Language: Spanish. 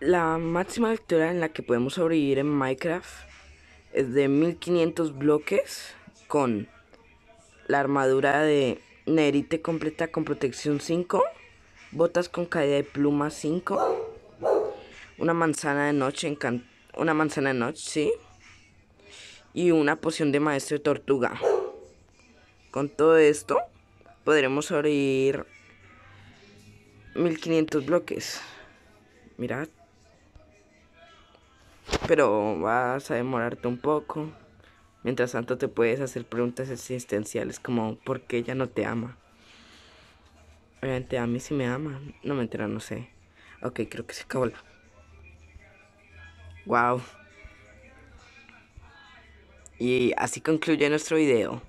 La máxima altura en la que podemos sobrevivir en Minecraft es de 1500 bloques con la armadura de Nerite completa con protección 5, botas con caída de pluma 5, una manzana de noche, una manzana de noche, sí, y una poción de maestro de tortuga. Con todo esto podremos sobrevivir 1500 bloques. Mirad pero vas a demorarte un poco. Mientras tanto te puedes hacer preguntas existenciales como ¿por qué ella no te ama? Obviamente a mí sí me ama. No me entera, no sé. Ok, creo que se acabó la... Wow. Y así concluye nuestro video.